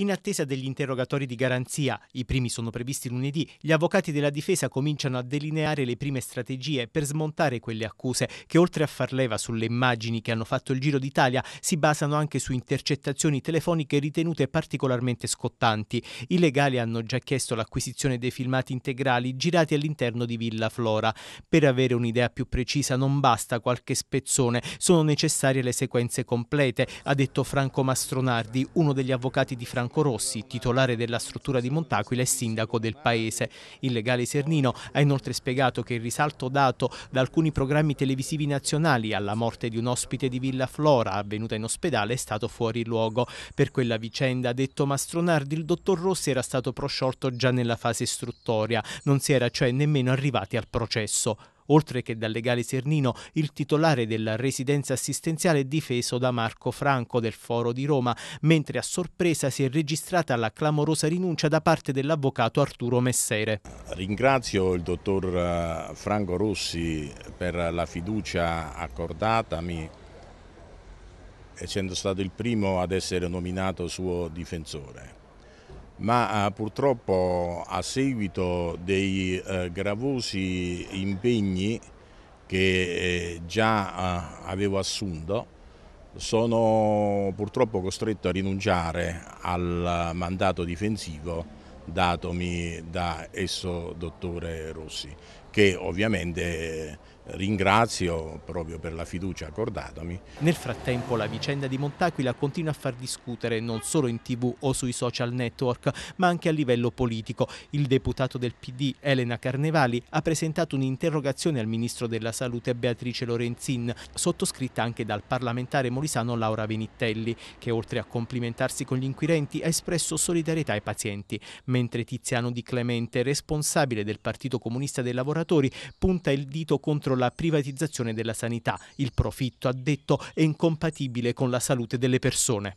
In attesa degli interrogatori di garanzia, i primi sono previsti lunedì, gli avvocati della difesa cominciano a delineare le prime strategie per smontare quelle accuse che oltre a far leva sulle immagini che hanno fatto il giro d'Italia, si basano anche su intercettazioni telefoniche ritenute particolarmente scottanti. I legali hanno già chiesto l'acquisizione dei filmati integrali girati all'interno di Villa Flora. Per avere un'idea più precisa non basta qualche spezzone, sono necessarie le sequenze complete, ha detto Franco Mastronardi, uno degli avvocati di Franco Franco Rossi, titolare della struttura di Montaquila e sindaco del paese. Il legale Sernino ha inoltre spiegato che il risalto dato da alcuni programmi televisivi nazionali alla morte di un ospite di Villa Flora avvenuta in ospedale è stato fuori luogo. Per quella vicenda, detto Mastronardi, il dottor Rossi era stato prosciolto già nella fase istruttoria, non si era cioè nemmeno arrivati al processo oltre che dal legale Sernino, il titolare della residenza assistenziale è difeso da Marco Franco del Foro di Roma, mentre a sorpresa si è registrata la clamorosa rinuncia da parte dell'avvocato Arturo Messere. Ringrazio il dottor eh, Franco Rossi per la fiducia accordatami, essendo stato il primo ad essere nominato suo difensore ma eh, purtroppo a seguito dei eh, gravosi impegni che eh, già avevo assunto sono purtroppo costretto a rinunciare al mandato difensivo datomi da esso dottore Rossi che ovviamente ringrazio proprio per la fiducia accordatomi. Nel frattempo la vicenda di Montaquila continua a far discutere non solo in tv o sui social network ma anche a livello politico. Il deputato del PD Elena Carnevali ha presentato un'interrogazione al ministro della salute Beatrice Lorenzin sottoscritta anche dal parlamentare molisano Laura Venitelli che oltre a complimentarsi con gli inquirenti ha espresso solidarietà ai pazienti mentre Tiziano Di Clemente responsabile del Partito Comunista dei Lavoratori punta il dito contro la privatizzazione della sanità. Il profitto, ha detto, è incompatibile con la salute delle persone.